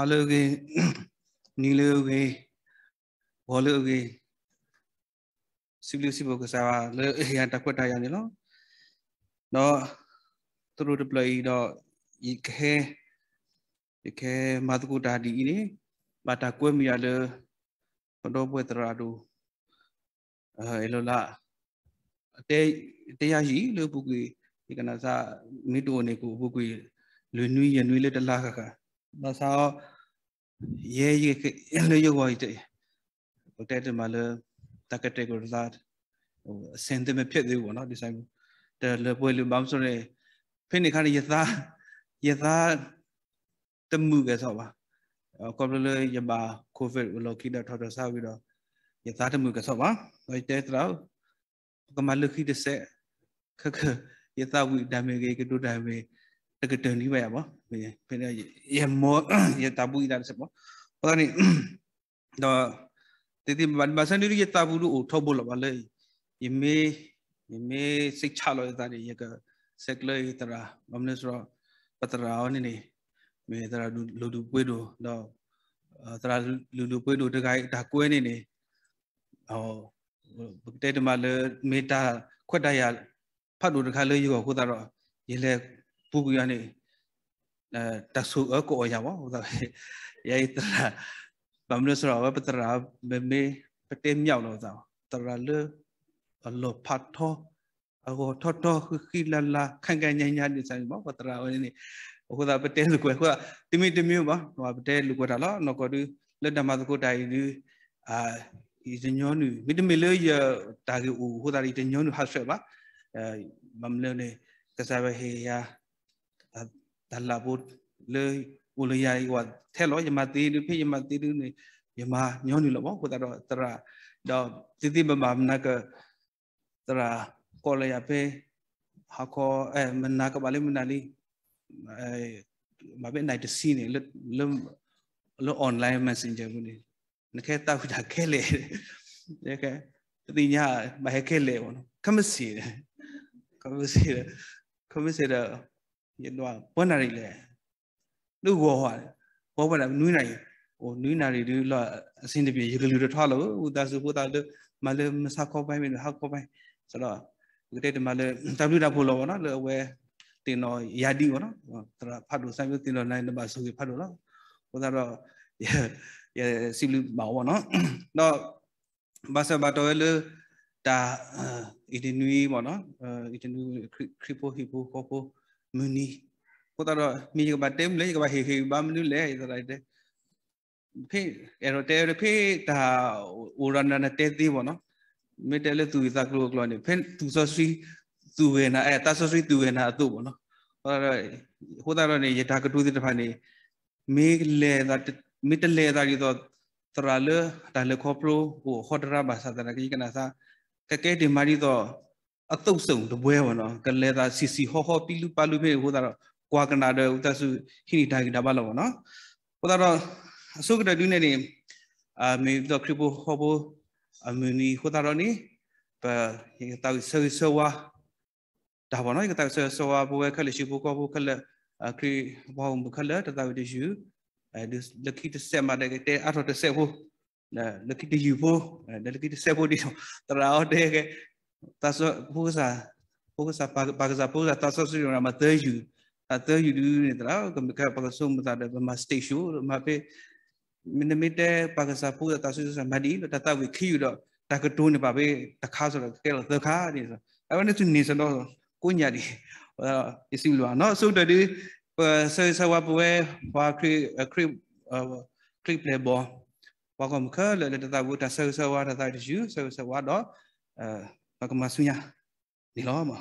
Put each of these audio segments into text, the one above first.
అలాగే నీలోగే వాళ్ళోగే సిబ్లిసి బోక సావా లో యా తక్కుట యా నిలో నో త్రూ డిప్లాయ్ దో ఇకే ఇకే మాతుకు దాడి ఇని బాట క్వే మియా లో దో బోయ త్రాడు ఏ లో లా တဲတရားရှိလို့ပုဂ္ဂိုလ်ဒီကနာစာမိတူနေကိုပုဂ္ဂိုလ်လွင်နွေးရနွေးလေးတလားခါခါဘာသာ ye ye le yo wa ite o te te ma le ta ka te ko la o sen te me phet de bo no di sai te le pwe lu bam so ne phe ni kha ni ya sa ya sa te mu ke so ba ko le le ya ba covid o lo ki da tho tho sa wi do ya sa te mu ke so ba o te te ra ko ma le khi de se kha kha ya sa wi da me ke ke do da me tegedah ni bayar apa beda ya mau ya tabu itu ada sebab orang ni dah tetapi bahasa ni dia tabu lu utah bola balai ini ini siksa lo itu tadi ya ke sekla itu tera amne sura patera awak ni me tera lulu pedo dah tera lulu pedo dekai dah kue ni ni oh tetapi malah meta kuat daya ဖတ်လို့တခါလေးယူတော့ခုသာတော့ရေလဲ부부간에다수얻고오야와야이트라밤르스라와버트라메메버테냐올로자트라르알로파토아고토토흐키랄라칸간냐냐니사이뭐버트라오니오고다버테루고오고다티미티미요봐버테루고다라너거두르다마스고다이니아이즈뇨누미드밀레야다게오고다리테뇨누하스바맘르네ကစားပဲဟေရာတလာဘုလေကိုလေယာဝထဲလောယမတီလူဖိယမတီလူနေယမညောနေလောကိုတတော့တရာတော့တိတိမမမနာကတရာကိုလေယာဖေဟာကောအဲမနာကဘာလေမနာလီအဲမဘဲနိုင်တစီနေလွလွလွ online messenger ဘူးနေနခဲတောက်တာခဲလေရခဲတိညာမဟဲခဲလေဘောနော်ခမစီတယ်ခမစီတယ်ခမစီတယ်ရတော့ဘောနာရီလေသူ့ကိုဟောတယ်ဘောဘာနွိနာရီဟိုနွိနာရီဒီလအစင်းတပြေရေကလူတွေထွားလို့ဥဒစုဘုဒ္ဓလို့မလမစကောပိုင်းမင်းဟောက်ကောပိုင်းဆိုတော့ဒီတဲ့မလတဝိဒါဖို့လို့ဘောနော်လေဝဲတင်တော်ယာတိဘောနော်သူကဖတ်လို့ဆိုင်ပြီးတင်တော်နိုင်တပါဆိုပြီးဖတ်လို့နော်ဘုရားတော့ရစီလူမောင်ဘောနော်တော့ဘာစဘာတော်လေဒါအီတနွီဘောနော်အီတနွီခရစ်ပိုဟီပိုကောပို muní ကိုတော့မိကဘာတဲမလဲကဘာဟေဟေဘာမနူလဲဆိုတဲ့ဖေအဲ့တော့တဲဖေဒါအိုရနာနဲ့တဲသေးပေါ့နော်မေတဲလဲသူစကလို့ကလို့နေဖေသူစစီသူဝေနာအဲ့တဆစီသူဝေနာအတုပေါ့နော်ဟောတော့ဟိုတော့နေယထာကတူးတဲ့တစ်ဖက်နေမေလဲတာမေတလဲတာကြီးတော့တရာလဲဒါလဲခေါပလိုဟိုဟောဒရာဘာသာတရကြီးကနာစာကကဲဒီမာရီတော့အတုတ်ဆုံးတပွဲပေါ့နော်ကလဲတာစီစီဟောဟောပီလူပါလူဖေဟိုတာတော့ကွာကနာတဲ့ဥတဆုခိနိဒါဂီဒါပါလောပေါ့နော်ဟိုတာတော့အစုကတူနေနေအမေတော့ခရပိုဟောဘောအမနီဟိုတာတော့နိပယေတောက်ဆွေဆွာဒါပေါ့နော်ယေတောက်ဆွေဆွာဘဝခက်လက်ရှိဘကောဘခက်လက်ခရဘောဘခက်လက်တတောက်တရှိအဲဒီလက်ခိတဆက်မှာတဲ့အထောက်တဆက်ဖို့လက်ခိတယူဖို့လက်ခိတဆက်ဖို့ဒီတော့တရာတော့တဲ့ taso pusa pusa pagasa pusa taso su yona ma teju a teju du ne tra ko ka pagaso mu ta de ma station ma pe min mi te pagasa pusa taso su ma di ta ta wi khi yu do ta ka to ne ba be ta kha so da ke la ta kha ni so a ba ne tu ni so no ko nya di isi lu no so de di so so wa pe wa kri kri kri play ball ဘာကမခလဲတတဝတာဆောဆောဝါတာတယူဆောဆောဝါတော့အဲ Maka maksudnya, ni lama.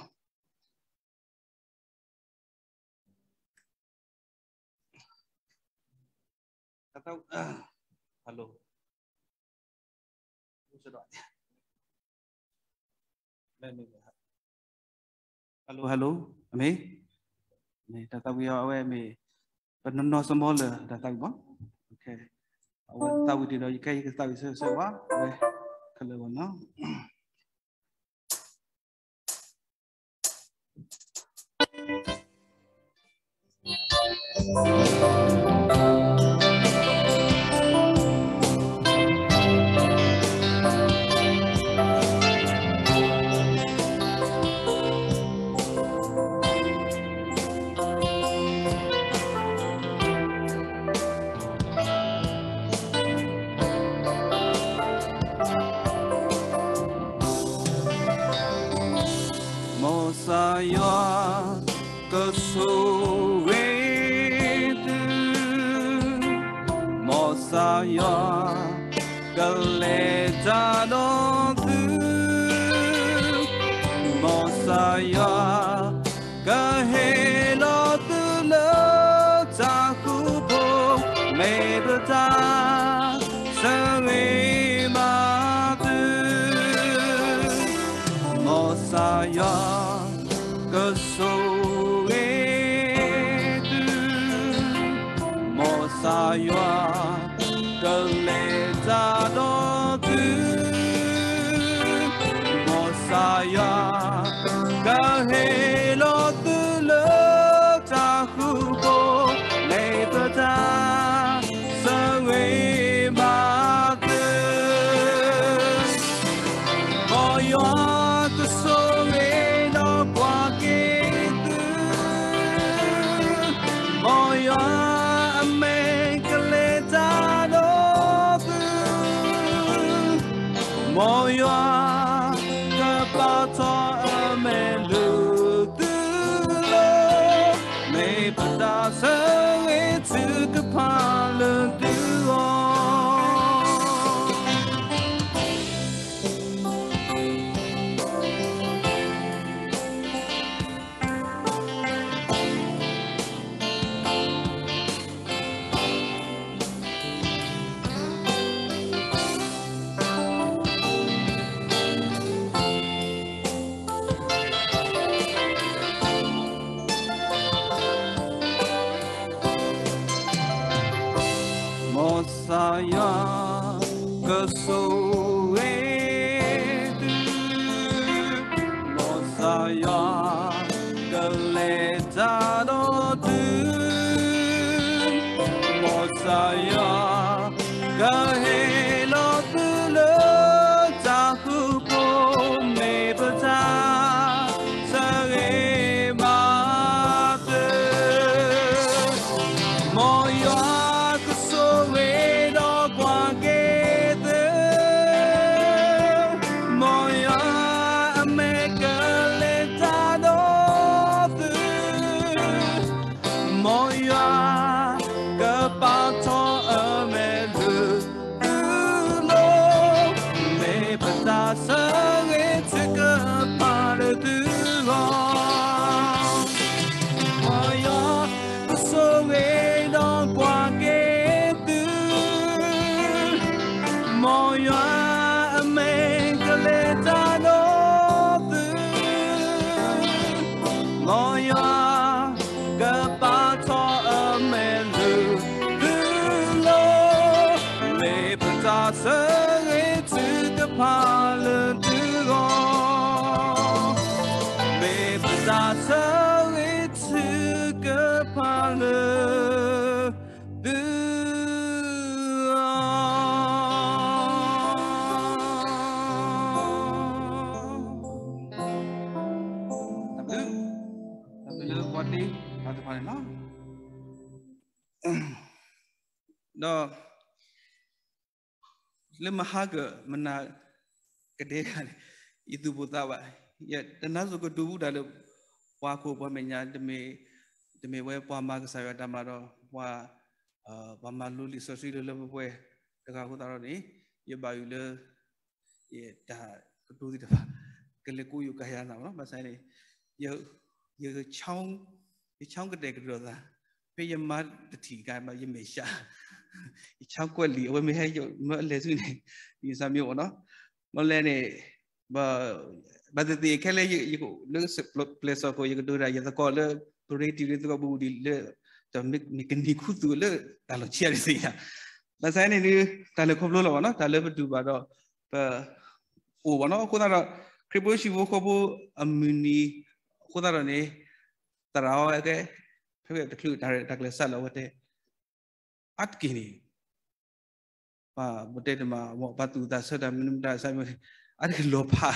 Tak tahu. Ah. Halo. Halo, halo. Ami. Ni tak tahu ya awak ami. Penono semula dah Okay, bang. Okey. Awak tahu tidak ikai ke tahu saya sewa. Kalau mana? Messiah. ya le mahaga mana kede kali itu buta wa ya dana so ko dubu da lo wa ko bwa me nya de me de me we bwa ma ka sa ya da ma do wa ba ma lu li so si lo le bwe da ka ko da ro ni ye ba yu le ye da ko du di da ba ke le ku yu ka ya na no ma sa ni ye ye chong ye chong kede ke do da ပြယမတတိကမယမေရှာ6ကွက်လီအဝဲမဟဲမလဲစုနေဒီစာမျိုးပေါ့နော်မလဲနေဘာဘာတတိခဲလေယကိုလုစပလက်ဆောကိုယကဒူရာယတကောလေပရိတီရီတကဘူဒီလေတမစ်မကန်ဒီခုသူလေတာလချရစီယာမဆိုင်နေဒီတာလခုလို့လောပါနော်တာလဘတူပါတော့ဘာဟိုဘာနော်ခုနကခရပိုရှိဖို့ခဘူအမီနီခုနကနေတရောကဲဖက်ဖက်တခုဒါရက်တက်လက်ဆက်လောဝတ်တဲ့ Atkini. Pa motel ma mo batu da sada minum da sa mo arke lopa.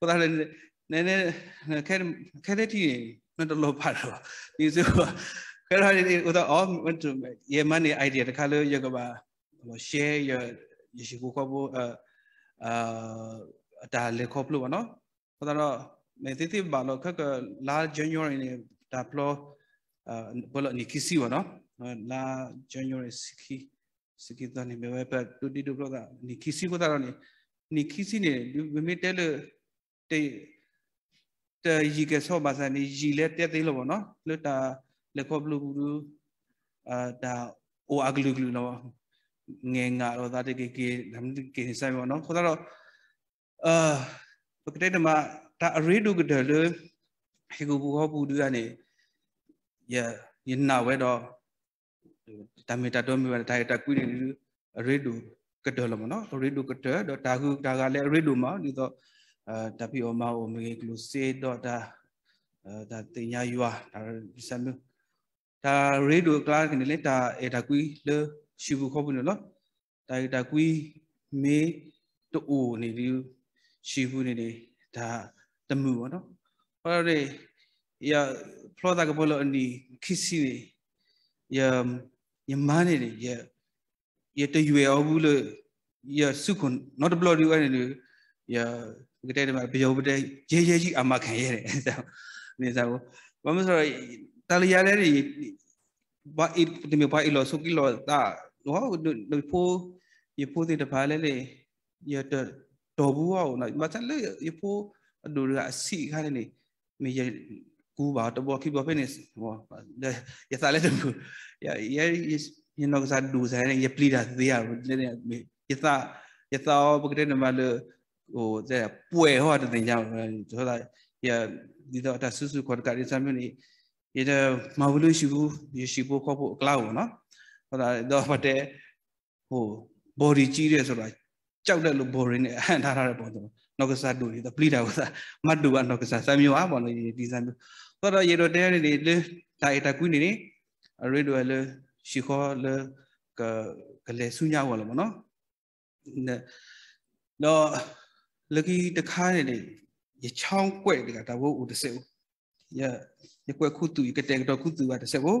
Ko da ne ne ne kher khere ti ne to lopa da. Ni so kher ha ni ko da all went to ye man ni idea da kha lo yo ko ba share your yeshiku ko bo uh ဒါလေခေါပလို့ပါနော်ဟောတော့မေတိတိဘာလို့ခက်ကလာ January နေဒါပလောဘလနီကစီပါနော် la junior sikhi sikhi ta ni bewa pa tu ti tu pro ta ni khisi ko ta ni ni khisi ni me te le te te yi ke so ba sa ni yi le te te lo bo no le ta le ko blu blu a da o aglu glu lo ငယ်ငါတော့ဒါတကေကေဒါမကေဆိုင်ပါတော့ခေါ်တော့အာပကတိတမဒါအရေဒုကတလေဟေကူဘူဟဘူဒူရနေယယနာဝဲတော့ဒါမေတာတော့မြေပါဒါတာကွိနေလူရေဒူကဒေါ်လမနော်ရေဒူကဒေါ်ဒါဟုဒါကလည်းရေဒူမှာဒီတော့အာတပီအမအိုမေကလူစေတော့ဒါဒါတင်ညာယူဟာဒါဆမ်ဒါရေဒူကလာကနေလေဒါအဲဒါကွိလရှိဘူးခေါ်ဘူးနော်ဒါဒါကွိမေတူနေဒီရှိဘူးနေနေဒါတမှုပေါ့နော်ဟောရဲရဖလောတာကဘောလအနီခီစီရယမ်ယမန်းနေတယ်ရရတရွယ်အောင်ဘူးလို့ရစုခွန် not the blood you and ရကတဲ့မှာဘယောပတဲ့ရဲရဲကြီးအမခံရတယ်ဆိုနေစားကိုဘာမဆိုတလီယာလေးဘာအစ်ဒီမျိုးဘာအီလောစုကီလောတာနော်ဒီဖိုးဒီဖိုးဒီတပါလေးလေရတော်ဘူးအောင်နော်မဆက်လေဒီဖိုးအဒူရအစီခါနေနေကူပါတဘောခိဘောဖိနစ်ဘောရသလဲတကူရရရနောကစားဒူဆိုင်ရပလီတာသေးရရသရသပကတဲ့နမလဟိုဇေပွေဟောတဲ့တင်ကြောင်းဆိုတာရဒီတော့တဆူဆူခေါ်ကရစမျိုးနေရတဲ့မဟုတ်လို့ရှိဘူးရရှိဖို့ခေါ်ဖို့အကလောက်ပေါ့နော်ဟောတာတော့မတဲ့ဟို body ကြီးတယ်ဆိုတာကြောက်တယ်လို့ body နဲ့အဟန်ထားရတဲ့ပုံစံနောက်ကစားဒူရပလီတာကစားမတ်ဒူကနောက်ကစားစမျိုးအားပေါ့နော်ဒီစမျိုးก็เราเยโรเดนนี่เลยตายตะกุนี่นี่อะไรด้วยเลยชิคอเลยก็ก็เลยสุญญาวะละมั้งเนาะเนี่ยတော့လကီတခါနေလေရချောင်းကွက်တကဒါဘို့ဦးတစေဦးရရကွက်ခုတူကတဲ့တော့ခုတူကတစေဦး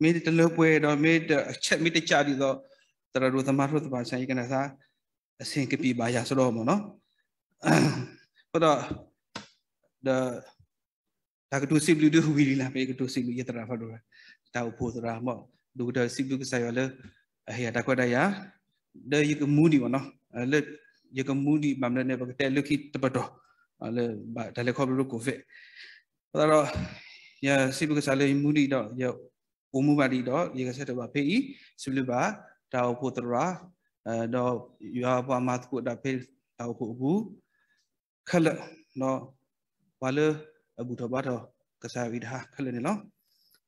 မင်းတလောပွဲတော့မင်းအချက်မင်းတကြပြီးတော့တရတို့သမားတို့သဘာဆိုင်ကနစာအစင်ကပြပါရဆိုတော့မနော်ဟိုတော့ the ဒါကတူစီဘလူဒူဝီလီလာပေကတူစီလူယတရာဖလိုတာဖို့ဆိုတာမောဒူတာစီဘလူကဆိုင်ရလေအဟေတာခွတ်တရဒေယကမူဒီမနော်လေယကမူဒီမမနဲ့ဘကတဲလူခိတပတော်လေဘာဒါလေခေါ်လို့ကိုဖက်ဒါတော့ယစီဘလူကဆိုင်လေမူဒီတော့ယအိုမူပါဒီတော့ယကဆက်တော့ဖေးဤစီဘလူပါတာဖို့တရာအဲတော့ယွာပါမတ်ကိုတာဖေးတာဖို့ဘူးခလနော်ဘာလို့အခုတော့ဘာတော့ကစားပြီးတာခက်လည်းနော်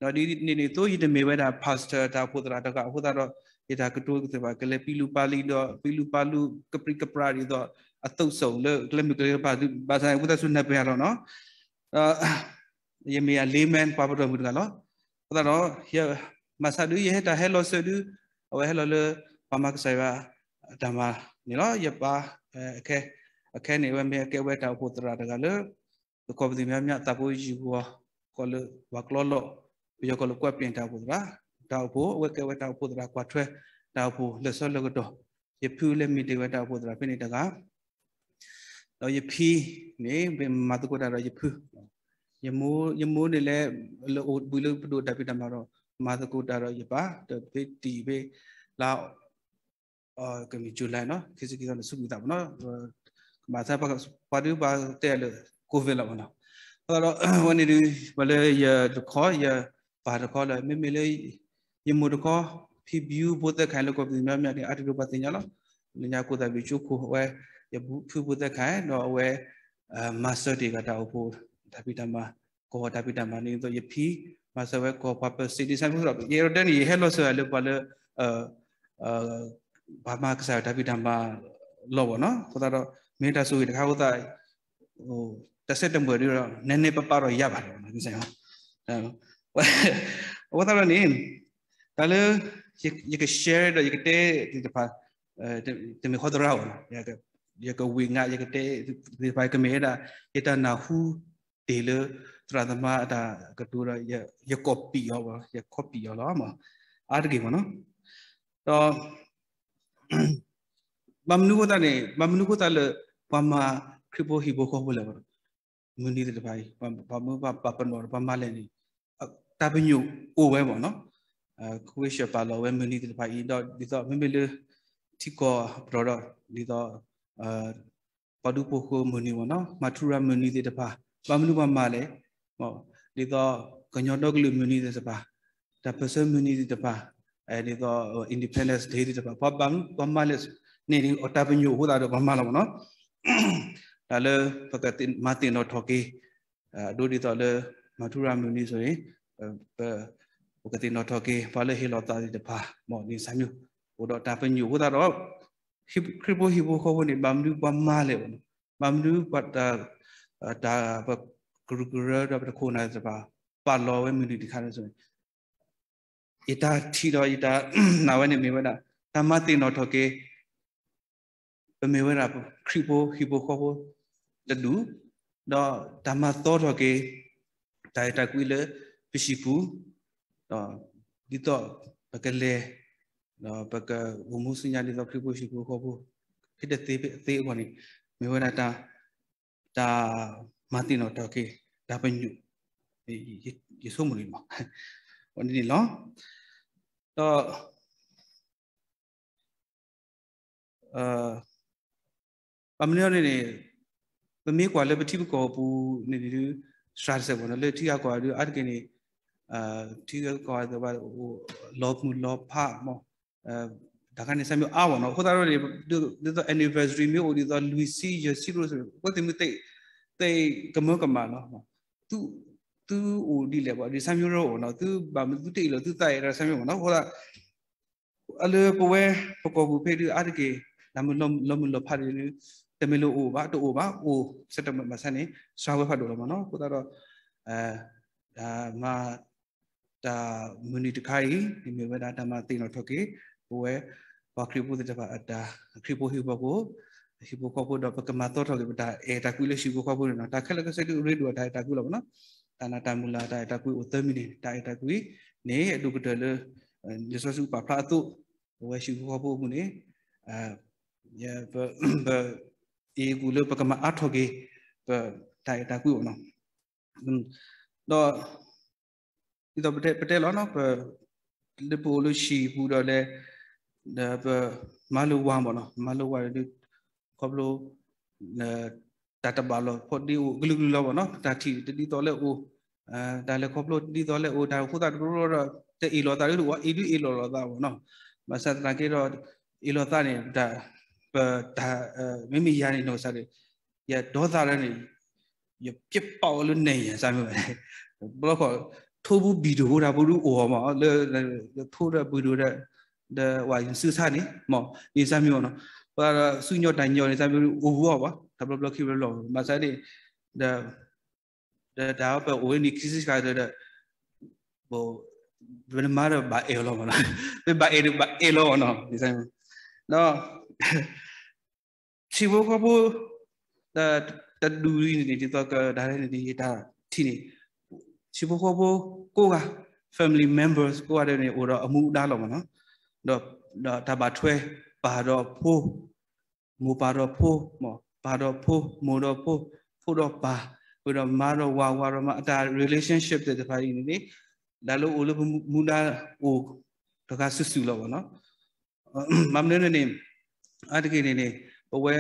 နော်ဒီနေနေသို့ရတဲ့မေဝဲတာ pastor တာဖို့တာတော့ကဟိုတာတော့ရတာကတိုးကစားပါကလေးပီလူပါလီတော့ပီလူပါလူကပရိကပရာရီတော့အတုတ်ဆုံးလေကလေးမကလေးပါဘာသာဟိုတာဆုနေပြရတော့နော်အာယမေယာလေးမန်ပါပတော်မူတကနော်ဟိုတာတော့ရမဆာဒူရတာဟဲလိုဆဒူအဝဲဟဲလိုလေပမကဆိုင်ပါဒါမနေနော်ရပါအဲအခဲအခဲနေဝဲမေအကဲဝဲတာဖို့တာတကလည်းကောပတိများများတပ်ဖို့ယူဘောကောလဝကလောလောပြောကောလကွက်ပြင်တာဘူးလားတောက်ဖို့ဝက်ကဝက်တောက်ဖို့တရာကွာထွဲတောက်ဖို့လက်စောလက်ကတော့ယဖူးလက်မီတေဝက်တောက်ဖို့တရာဖိနေတကတော့ယဖီနေမတ်ကိုတာတော့ယဖူးယမိုးယမိုးနေလဲဘူးလို့ပြုတ်တပ်ပြတမှာတော့မာသကုတာတော့ယပါတပိတီပဲလောက်အော်ကမီဂျူလိုင်နော်ခေစကီတော့စုပြီးတာပေါ့နော်မာသဘကပါဒူပါတဲ့လို့ကိုဗစ်လာမနော်အဲ့တော့ဝန်နေဒီဘလဲရတခေါ်ရပါတခေါ်လဲမေမေလေးယမုတခေါ်ဖီဘူဘုတ်သက်ခိုင်လောက်ကိုပြင်းမြမြတဲ့အာတီလိုပါတင်ရလားလညာကိုတဲ့ပြီးချိုးခိုဝဲရဘူးဖူဘုတ်သက်ခိုင်တော့ဝဲအာမာစတာတွေကတောက်ဖို့ဒါပိတမကောဒါပိတမနေတော့ယဖီမာစဝဲကောပါပစီဒီဆိုင်ဖို့တော့ရေရတန်ရေဟဲလို့ဆိုရလို့ပါလဲအာအာဘာမှကစားဒါပိတမလောပေါ့နော်ခေါ်တော့မင်းတဆူတခါဟုတ်တာဟိုတစ်ဆက်တံပွေတွေတော့နည်းနည်းပပတော့ရပါတယ်ဒီဆိုင်ဟောဒါတော့နေဒါလေ you can share it you can take ဒီတပါတမီခေါ်တော့ဟောရကရကဝင်းငါရကတဲ့ဒီပိုက်ကမေဒါရတနာဟူတေလသရသမဒါကတူရရရ copy ရောရ copy ရောလားမအားတကယ်မနော်တော့ဘမ်နုကတနေဘမ်နုကတလေပမာခရပိုဟီဘိုခေါ်ဘလဘမွနီတဲ့ဘာကြီးဘာမဘာပပနော်ဘာမလဲနေတပညိုအိုပဲပေါ့နော်အဲခွေးရှပါလောဝဲမွနီတဲ့ဘာကြီးတော့ဒီတော့မမေလေတီကောဘရောတော့ဒီတော့အာပဒုပိုခိုမွနီပေါ့နော်မထူရာမွနီတဲ့ဘာဘာမနုဘာမလဲဟောဒီတော့ကညောတော့ကလူမွနီတဲ့ဘာဒါပစမွနီတဲ့ဘာအဲဒီတော့ independence day တဲ့ဘာဘာဘာမလဲနေရင်အတပညိုဟိုတာတော့ဘာမလဲပေါ့နော်ဒါလည်းပကတိမတင်တော့ထော်ကေအဒိုဒီတော်လည်းမထူရာမြူနီဆိုရင်ပကတိနော်ထော်ကေဘာလဲဟီလောတာဒီတပါမော်နီဆာမျိုးဘုတော်တာပညူဘုတော်တော့ခရဘဟီဘခေါ်ဝင်ဘမ်လူဘမာလေဘမ်လူပတ်တာဒါဂရုဂရတော့ခုနာစပါပါလောဝဲမြူနီဒီခါလဲဆိုရင်ဣတာထီတော်ဣတာနာဝနေမေဝနာသမတိနော်ထော်ကေမေဝနာခရဘဟီဘခေါ်ဝင်တတူတော့ဓမ္မသောတော်ကေဒါတကွေလေပရှိပူတော့ဒီတော့ပကလေတော့ပကဝမှုစညာလီတော့ပြပရှိပူခေါ်ဘူးဖြစ်တဲ့သေးသေးဘောနေမေဝရတာဒါမာတိနော်တော်ကေဒါပညုယေဆုမလီမဟိုနေလောတော့အာပမနီယောနေမေကွာလေပတိပကောပူနေနေလူစရာစေဘောနလေတိကကွာလူအတ်ကနေအာတိကကွာတော့ဟိုလောမှုလောဖာမောအဲဒါကနေစမျိုးအဝနော်ဟိုသားတို့ဒီတော့ anniversary မျိုးဟိုဒီတော့ Louis C Jesse လို့ဆိုကိုတိမတိတိကမောကမနော်သူသူဟိုဒီလေပေါ့ဒီစမျိုးတော့ဟိုနော်သူဘာမသူတိလို့သူတိုက်ရစမျိုးပေါ့နော်ဟိုသားအလေပဝဲပကောဘူးဖေးဒီအတ်ကေနမလမလမလဖာဒီတမီလိုအိုပါတိုအိုပါအိုစက်တမဆန်နေရှာဝဲဖတ်တော့မှာနော်ကိုတော့အဲဒါငါဒါမနီတခါကြီးဒီမျိုးပဲဒါဓမ္မသိတော့ထွက်ကြီးဟိုပဲဘာခရီပိုတဲ့ဘာအတာခရီပိုဟိဘကိုဟိဘကိုပိုတော့ပကမတော်ထွက်ကြီးဒါအဲတကူလေးရှိကိုခေါ်ဖို့နော်ဒါခက်လက်ကစက်တူရေတူဒါတကူလောက်နော်ဒါနာတမူလာဒါတကူကိုသမိနေတာတကူနေအတူကတလေလစ်ဆစုပါဖလာတုဝဲရှိကိုခေါ်ဖို့မှုနေအဲဘဘอีกูเลปกมาอัดทกีปตายตากูเนาะดอที่ตัวประเทศประเทศแล้วเนาะปเลปูลุชีปูดอเลเดปมาลูวามบ่เนาะมาลูวาดิคอบโลเอ่อตาตบาลพอดีกลุกๆแล้วบ่เนาะตาทีติตัวเลโอเอ่อตาเลคอบโลติตัวเลโอดาคุตาตรุรเตอีลอตาหรือว่าอีดูอีลอลอตาบ่เนาะมาสัตตะเกรออีลอตาเนี่ยดาဒါမိမိရနေတော့စားတယ်ရဒေါသရနေရပြစ်ပေါက်လို့နေရစားမျိုးပဲဘလော့ခေါ်ထိုးဘူးဗီဒီယိုဒါဘူးလို့ဟောမှာလေထိုးတဲ့ဗီဒီယိုတဲ့ဒါဝိုင်စူးစားနေမော်ဒီစားမျိုးနော်ပါစုညော့တိုင်ညော့နေစားမျိုးဟိုဘူးဟောပါဒါဘလော့ခိဘလော့မစားတယ်ဒါဒါပဲဝင်းနီခိစစ်ခါတဲ့ဘောဘယ်မှာဘာအေလောမလားဘာအေဘာအေလောနော်ဒီစားမျိုးနော် chiwo ko bu da da du ni ni to ka da ni ni da thi ni chiwo ko bu ko ga family members ကိုရတယ်နေဟိုတော့အမှုအတားလောက်မှာနော်တော့ဒါပါထွဲပါတော့ဖိုးမူပါတော့ဖိုးမပါတော့ဖိုးမူတော့ဖိုးဖိုးတော့ပါဟိုတော့မာတော့ဝါဝါတော့မအတား relationship တဲ့တဖာကြီးနေနေဒါလို့ဦးလို့မူတာဟိုတကဆူဆူလောက်ပါနော်မမနေနေအဲ့ဒီကိနေပဝဲ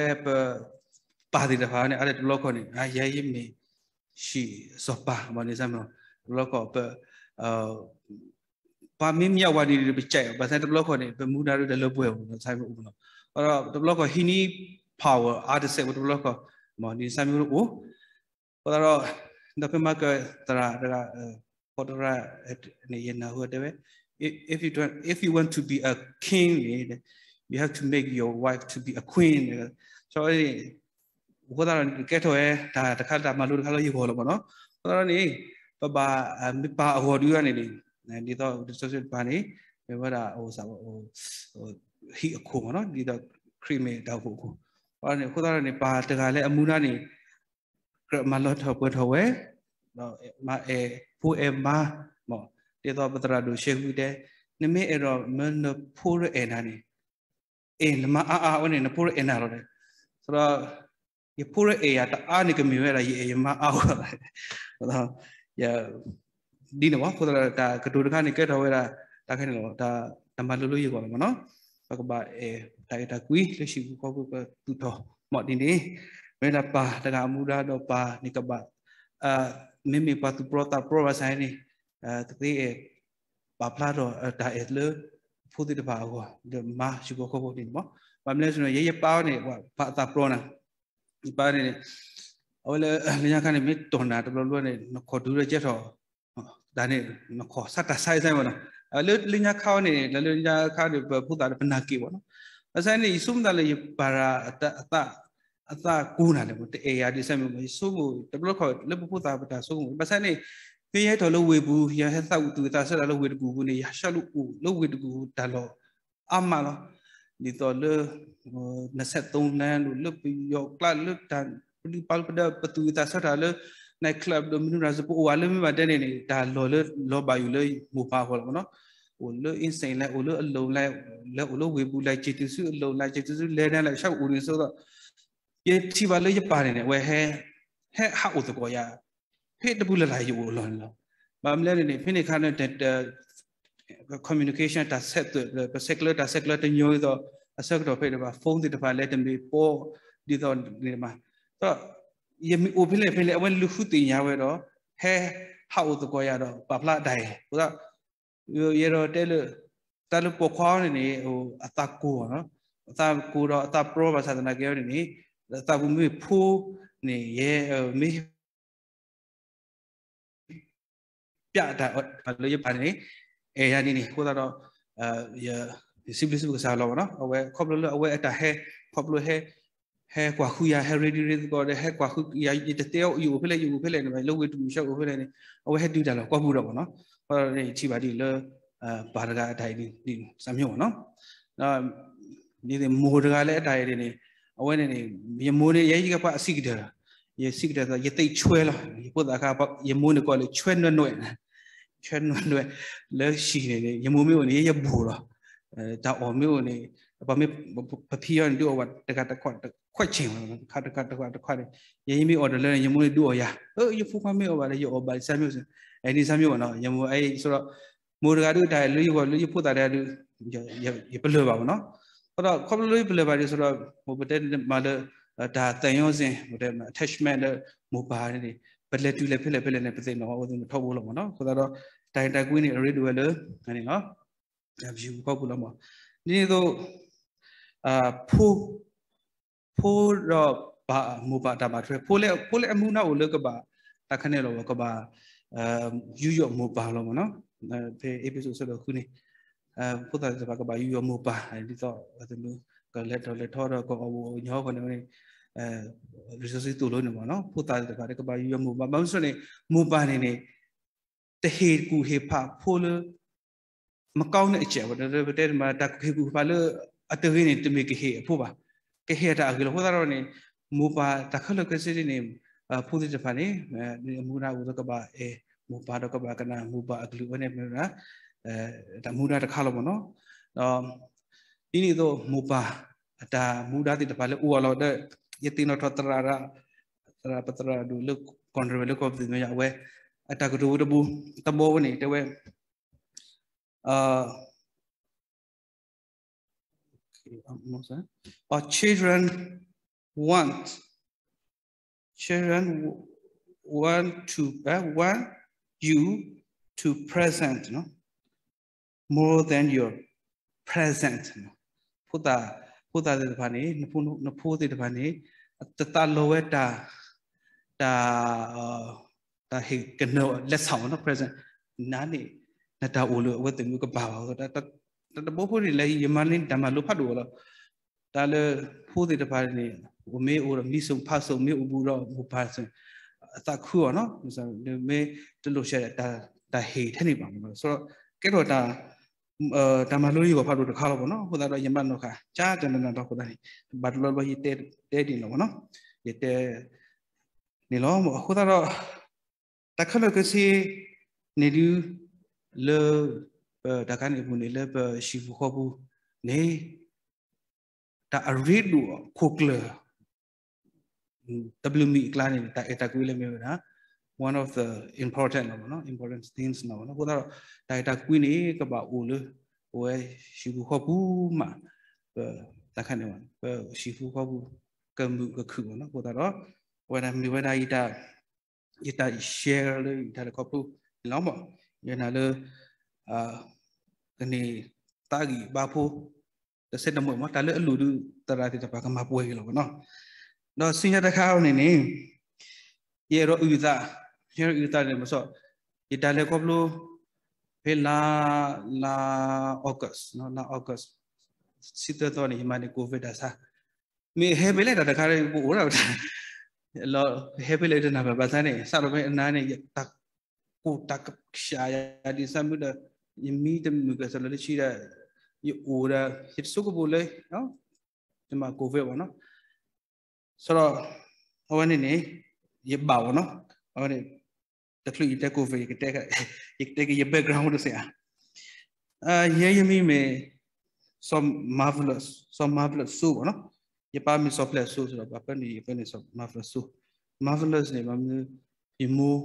ပါဒီတဖာနဲ့အဲ့ဒီလောကောနေအရရင်မီရှိစောပါမနေစမ်းလောကောပအာပါမင်းမြောက်ဝါဒီတွေကြိုက်ပါစတဲ့ block ခေါ်နေပမူနာတွေလည်းလုပ်ပွဲဘူးနော်ဆိုင်မဥပနော်အဲ့တော့ block ခေါ် hini power artist ဘ block ခေါ်မဒီဆိုင်မျိုးကိုပေါ်တော့ဒါပေမဲ့ကတရာတရာပေါ်တရာနေရနာဟုတ်တယ်ပဲ if you don't if you want to be a king you have to make your wife to be a queen ဆိုတော့အဲ့ဒီဘောဒါရကဲထော်ရဲဒါတစ်ခါတာမလို့တစ်ခါလို့ရေပေါ်လို့ပေါ့နော်ဘောဒါရနေပပမပါအဟော်ဒီကနေလေဒီတော့ distorted ဘာနေဘောဒါဟိုစာဟိုဟိုဟီအခုပေါ့နော်ဒီတော့ creamy တောက်ဖို့ကိုဘောဒါနေဘောဒါရနေပါတကလည်းအမှုနာနေမလောထော်ပွဲထော်ဝဲတော့မအေဖိုအမမောတေတော့ပတရာတို့ရှေခုတဲ့နမေအဲ့တော့မနဖိုရအဲ့နာနေ lama aa wane na pura ena rore so da ya pura e ya ta a ni ka miwe la ye ma a wa la da ya di na wa ko da ta ka do ka ni ka da wa la ta ka ni lo ta ta ma lu lu ye ko ma no ba ka ba e ta ta kui le shi ko ko ka tu to mo di ni me la pa ta ka mu da do pa ni ka ba a me me pa tu pro ta pro ba sai ni a ta ti e ba pla do ta e le ဖိုးတိတပါကွာမာရှိဘောခဘောတင်ပေါ့ဘာမလဲဆိုတော့ရေရပါနေကွာဘာသာပရောနာဒီပါနေအော်လေလညာကနေမေတော်နာတဘလို့နဲ့နခေါ်ဒူရချက်တော့ဒါနဲ့နခေါ်စတာဆိုင်ဆိုင်ပေါ့နော်အဲ့လိုလညာခေါနေလညာခါနေဖုတာပနာကေပေါ့နော်အဆိုင်နေစုံတယ်လေပါရာအတအတအသာကိုးနာတယ်ပေါ့တေရာဒီဆိုင်မျိုးစုံကိုတဘလို့ခေါ်လေဖုတာပတာစုံကိုမဆိုင်နေကရဲတော်လို့ဝေဘူးရဟသတူတာဆက်လို့ဝေတကူဘူးနေရရှလို့ဦးလို့ဝေတကူဒါလို့အမလားဒီတော်လ23လမ်းလို့လွတ်ပြီးရောကလပ်လွတ်တန်ပြပလပဒပတူတာဆက်တာလို့နိုင်ကလပ်ဒိုမီနိုရာစပူဝါလမမတဲ့နေနေဒါလော်လလော်ပါယူလို့မူပါခေါ်လို့နော်ဟိုလို့ insane လိုက်ဟိုလို့အလုံးလိုက်လဲဟိုလို့ဝေဘူးလိုက်ချစ်တူစုအလုံးလိုက်ချစ်တူစုလဲတန်းလိုက်ရှောက်ဦးနေဆိုတော့ပြေချီပါလို့ရပါတယ်ဝဲဟဲဟဲဟာဦးတကောရဖိတပူလလာယူလောလောမမလဲနေဖိနေခါနဲ့ communication တာဆက်သွယ် secular တာ secular တညိုးတော့အဆက်တော့ဖိတပါဖုန်းတိတပါလဲတမီပေါ်ဒီတော့နေမှာတော့ယမီ open လဲဖိလဲအဝဲလူခုတင်ရဝဲတော့ဟဲဟောက်တကောရတော့ပပလာတိုင်ဟိုကရေတော့တဲလို့တလူပေါ်ခေါင်းနေဟိုအတကူနော်အတကူတော့အတ pro ဘာသာတနာကြောနေအတကူမေးဖိုးနေရေမေးပြတာဘာလို့ရပါတယ်အဲရနေနေကိုတော့အဲစီဘလစ်ဘုကစားလောနော်အဝဲခေါပလို့အဝဲအတာဟဲခေါပလို့ဟဲဟဲကွာခူရဟဲရီဒီရီကောတဲ့ဟဲကွာခူရတတဲယူဖလဲယူဖလဲနေပဲလုံးဝတူရှောက်ဖလဲနေအဝဲဟဲတူတာလောကွာမှုတော့ဗောနော်ဟောနေချီပါတီလောဘာဒကအတိုင်းဒီစံမျိုးဗောနော်နော်ဒီမိုးတကလည်းအတိုင်းနေအဝဲနေနေမြမိုးနေရဲကြီးကဖအစီကတရာ ye sikra ta ye tai chwela po da ka ye mu ne ko le chwe no no chwe no no le shi ne ye mu me ne ye bu lo da o me ne ba me pa pi yon do wa ta ka ta kwa ta kwa chen ka ta ka ta kwa ta kwa ye mi order le ye mu ne do ya o ye fu kwa me o ba le ye o ba sa me so ai ni sa me no ye mu ai so lo mu da do da lu yu ko lu yu po da da lu ye ye pa lo ba no တော့ခေါပလူပလေပါရီဆိုတော့ဟိုပတဲ့မာလေဒါတန်ရုံးစင်ဟိုတဲ့ attachment နဲ့ mobile တွေဘလက်တူလည်းဖြစ်လည်းဖြစ်လည်းနဲ့ပြသိမှာဟိုသူထောက်ဖို့လို့မနော်ဆိုတော့ data queen နေ array တွေလည်းနေနော် view ပေါက်ဖို့လို့မဒီနေ့တော့အာဖိုးဖိုးတော့ဘာမူပါတာပါထွေဖိုးလဲဖိုးလဲအမှုနောက်ကိုလက်ကပါတခနဲ့လို့ကပါအာယူရမူပါလို့မနော်ဖေ episode ဆိုတော့ခုနေအာဖိုးတာကပါကပါယူရမူပါဒီတော့အဲ့လိုကလက်တော့လက်ထောတော့ကောညောကနေအဲ resources တူလို့နေပါနော်ဖို့တာတကတကပါယူရမှုပါမဟုတ်ဆိုရင်မူပါနေနေတဟေကူဟေဖာဖိုလမကောင်းတဲ့အချက်ဘာတဲ့မှာတကခေကူဖာလအတဝင်းနေတမေကဟေအဖို့ပါကဟေတာအကလဟောတာရောနေမူပါတခလကစစ်နေဖူးတဲ့တဖာနေမူနာဦးတကပါအဲမူပါတော့ကပါကနာမူပါအကလူနဲ့မြူနာအဲဒါမူနာတခါလို့ပေါ့နော်အော်ဒီနေ့တော့မူပါအတာမူဒါတိတပါလေဦးအောင်တော့ yeti no du lu lu we du du ni te we uh children want children want to uh, want you to present no more than your present no? พุทธาဖိုးသားတဲ့တစ်ဖက်နေနဖိုးနဖိုးတဲ့တစ်ဖက်နေတတလောဝဲတာတာတာဟိကနောလက်ဆောင်နော် present နာနေနတာအိုလို့ဝတ်တမျိုးကပါပါဆိုတော့တတဘိုးဖို့လည်းယမလင်းတမလို့ဖတ်လို့တော့ဒါလည်းဖိုးတဲ့တစ်ဖက်နေဝမေအိုရမိဆုံဖတ်ဆုံမေဥဘူးတော့ဘူပါဆိုအသက်ခုရောနော်ဆိုတော့မေတလို့ရှက်တာဒါဟိထဲနေပါမလို့ဆိုတော့ကဲတော့ဒါ tamaluri go paru khalo bo no khoda ro yamba no kha cha jan na to khoda batlo lo hi te te din lo no ye te ni lo mo khoda ro takhalo ke si ne du le da kan ibu ne le ba shi bu kho bu ne ta arri du khokle w mi klan ni ta eta ku le me na one of the important နော် important things နော်ကိုတော့ data queen ကဘာဦးလို့ဝဲရှိဘူးခဘူးမှာတက်ခနေမှာရှိဘူးခဘူးကံမှုကခုနော်ကိုတော့ဝဲနာမီဝဲနာ ita ita share လို့ ita ကဘူးလောမရနာလို့အာကနေတာကြီးဘာဖို့တစ်စက်တမွေမတာလို့အလူလူတရာတိတပါကမှာပွဲလို့နော်တော့စင်ရတခါအနေနဲ့ရေရောဥဒ္ဒ here you tell them so itale ko blu he la la august no la august sita to ni himani covid asa me he be le da da kha re ko ora lo he be le da na ba sa ne sa lo be na ne ta ko ta sha ya di sa mu da mi de mu ga sa le chi da ye ora hit su ko bole no ဒီမှာ covid ပေါ့နော်ဆိုတော့ဟိုကနေနေရပါဘောနော်ဟိုကနေတကလူတက်ကိုဖေကတက်တက်ရဲ့ background ဆရာအာရရမိမေ so marvelous so marvelous so ဘောနော်ယပါမီ so plus so ဆိုတော့ဘာပနေပနေ so marvelous so marvelous နေမမျိုးယမိုး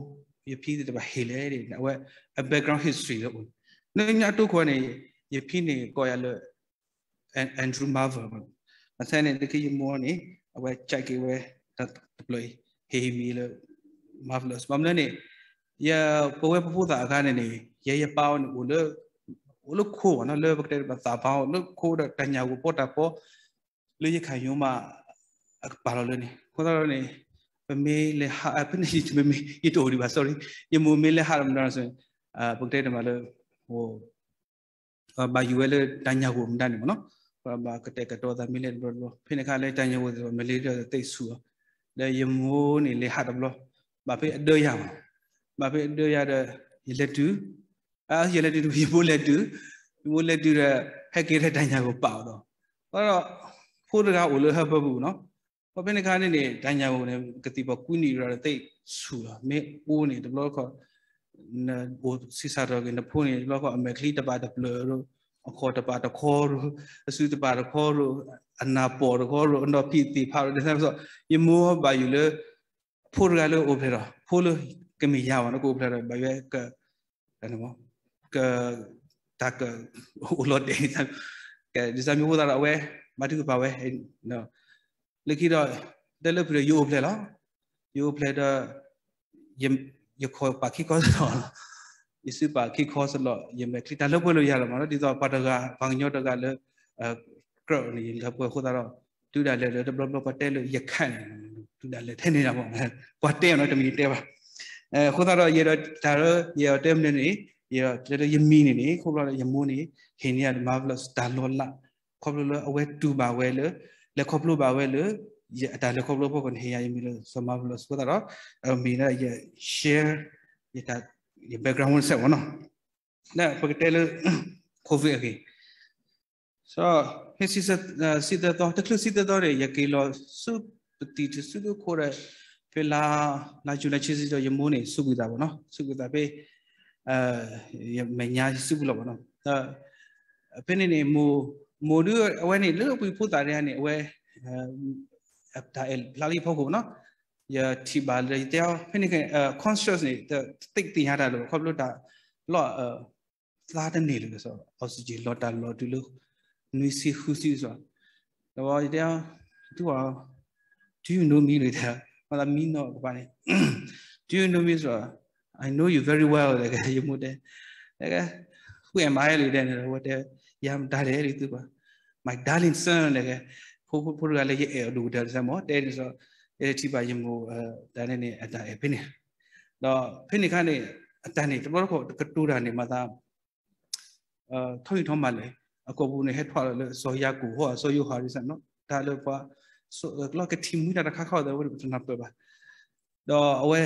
ယပြည့်တဲ့ဘာဟေလဲတဲ့ဝက် a background history လို့နေညတုခွနေယပြည့်နေကော်ရလို့ Andrew Marvel အစနေတကယမိုးနေအဝက် check ဝဲ deploy ဟေမီလို့ marvelous ဘာမလဲနေ ya powe popu ta ga ne ne ye ye pao ne ulo ulo kho na le bak te ba sa pao lo kho da ta nya go pota po le ye khan yo ma ak pa lo ne ko da lo ne pe me le ha pe ne chi me me ye to ri ba sorry ye mo me le ha ram na so a bak te ma le ho ba yu le ta nya go mda ne mo no ba ka te ka to da me le lo pe ne kha le ta nya go me le te su le ye mo ne le ha da lo ba pe de ya ma မဖေတို့ရတဲ့ရလက်တူအဲရလက်တူရပိုးလက်တူရပိုးလက်တူရဟက်ကဲတဲ့တိုင်ညာကိုပေါတော့အဲ့တော့ဖိုးတကားဦးလို့ဟပ်ပဘူးနော်ဘပင်းတကားနေနေတိုင်ညာကိုလည်းကတိပေါ်ကူးနေရတဲ့တိတ်ဆူတာမင်းအိုးနေတဘလို့ခေါ်နာဘိုစီစာတော့ကနေဖိုးနေတဘလို့ခေါ်အမေကလီတပါတဘလို့အခေါ်တပါတခေါ်လို့အစုတပါတခေါ်လို့အနာပေါ်တခေါ်လို့အတော့ဖြစ်တိဖာလို့ဒါဆိုရမိုးပါယူလို့ဖိုးတကားလို့အိုးဖေတော့ဖိုးလို့ကမီယာဝနကိုပလာဘယကနမကတာကဥလောဒေကဒီစမျိုးဒါရဝဲမတူပါဝဲနော်လခိတော့တယ်လပြယူပလဲလားယူပလဲတော့ယယခေါ်ပါခိကောဆောယစုပါခိခောဆလောယမခိတာလောက်ပွဲလို့ရလာမှာနော်ဒီတော့ပါတကဘာညော့တကလည်းကရောနေလောက်ပွဲခုတော့တူတာလဲတော့ develop ပတ်တဲလို့ရခန့်တူတာလဲထဲနေတာပေါ့ကွာတဲရတော့တမီတဲပါခုနတော့ရေတော့ဒါတော့ရေတော့ term နေရေတော့ရမီနေနေခုတော့ရမိုးနေဟင်းရ marvelous ဒါလောလာခေါပလိုအဝဲတူပါဝဲလေလက်ခေါပလိုပါဝဲလေအတာလက်ခေါပလိုဖို့ကိုဟင်းရရမီလို့ဆို marvelous ခုတော့အမီနဲ့ရ share ရတာရ background ဆက်ဝနော်နဲ့ပကတဲလေခိုဗစ်ခေ so he sits at sit at the clue sit at the ya kilo su ti su ko ra ဖေလာလာကျူလာချီစီတော့ယမိုးနေစုကူတာပေါ့နော်စုကူတာဖေအဲမညာစုကူလို့ပေါ့နော်အဖေနေနေမိုမိုဒူအဝဲနေလို့ပြီးဖို့တာတဲ့ကနေအဝဲအပ်တာအလာလီဖို့ကိုနော်ယတီဘာလေတဲ့ဖေနေက conscious နေတိတ်တင်ရတာလို့ခေါ်လို့တာလော့သားတဲ့နေလို့ဆိုတော့ oxygen လော့တာလော့တူလို့နွေစီဟူစီဆိုတော့တော့တဲ့သူက do you know me လို့တဲ့ palamino kwani do you know me so i know you very well like you mo de like who am i le de what the yam da de le tu ba my darling son like pho pho pho ga le ye do da sa mo de so e ti ba yin mo da ne ne at e phin ne do phin ne kha ne အတန်နေတဘောတော့ကတူတာနေမှာသာအဲထောက်ရထောက်မှလည်းအကောဘူးနေဟဲ့ထွားလို့ဇော်ရကူဟောဇော်ယူဟာရစ်ဆန်နော်ဒါလို့ပွား so lo ke timu na kha kha da wo bu na ba do awe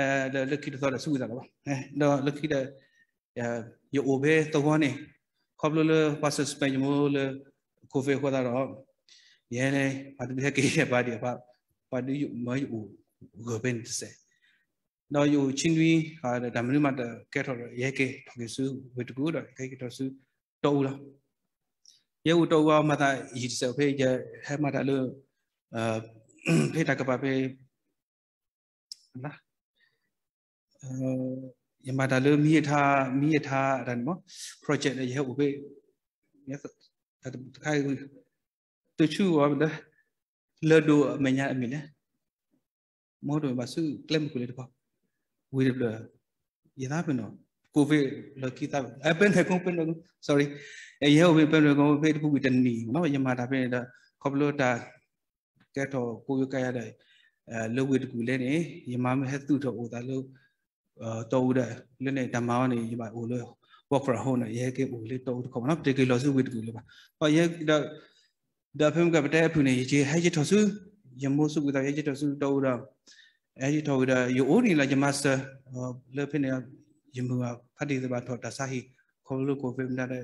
eh le le ki do da su da ba eh do le ki da yo obe to go ne khob lo le pas spe mo le ko fe ko da ro ye ne ba de ke ye ba de ba ba de yo ma yo go ben se do yo chin wi ha da ma da ke tho ye ke tho ke su we tu ko da ke ke tho su to la ye u to wa ma ta yi se phe ye he ma ta lu phe ta ka pa phe na ye ma ta lu mi tha mi tha ran mo project ye u phe yes ta kai tu chu wa da le do ma nya mi le mo do ba su claim ku le ta pa we le ye da pe no ကိုဗစ်လကိတာအပင်ထကုံပင်လုံး sorry အရေဝပင်လုံးကိုဖေးတခုတနီနော်ယမတာပင်တော့ခေါပလိုတာကဲတော့ကိုရကရတဲ့အဲလုတ်ဝေတကူလဲနေယမမဟဲသူ့တော့ဦးတာလို့တော်ဦးတဲ့လဲနေဓမ္မဝနေယမဦးလို့ work from home နဲ့ရဲကေဦးလေးတော်ဦးတခုနော်တကယ်လောစုဝေတကူလို့ပါဟောရဲတော့ဒါဖုံကပတဲ့အဖူနေရေဟဲရတော်စုယမိုးစုကတော့ရဲရတော်စုတော်ဦးတော့အဲဒီတော်ဦးတဲ့ယူဦးနေလာယမစတာလဲဖိနေ yimbuwa phati zaba tho dasahi kholu covid na de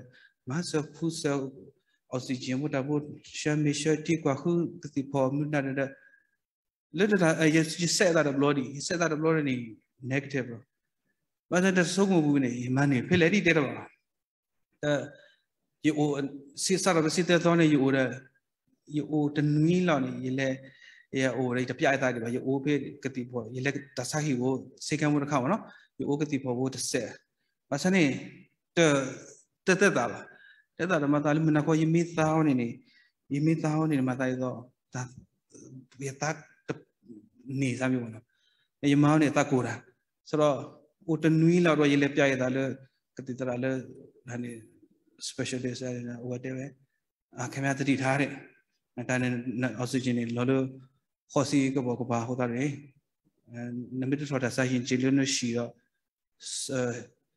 ma so phu so oxygen mu da bu sha mi sha ti kwa khu ti pho mu na de le da you set that up lordy you set that up lordy ni negative bro ma da da so mu bu ni ma ni phe le di de ba eh you o si sa da si te zo ne you o de you o de ni la ni ye le ရေအိုရိတပြိုက်သားဒီပါရေအိုဖေးကတိပေါ်ရေလက်တဆဟီကိုစေကံမှုတစ်ခါပါနော်ဒီဩဂတိဘောဘုတ်ဆက်ဘာစနေတတတတာလားတတတာမတာလိမနကိုယမိသာဟောနေနေယမိသာဟောနေမတာရတော့ဒါဝေတာနေစားမျိုးနော်ယမောင်းနေတကိုတာဆိုတော့ဦးတနွီးလောက်တော့ရေးလဲပြရတာလဲကတိတရာလဲဒါနေ specialist ရနေ whatever အခင်ဗျာတတိထားတဲ့ဒါနဲ့ oxygen တွေလောလောခေါ်စီကဘောကဘာဟုတ်တယ်နမစ်ထော်တာစာရင်ဂျီလျနရှိတော့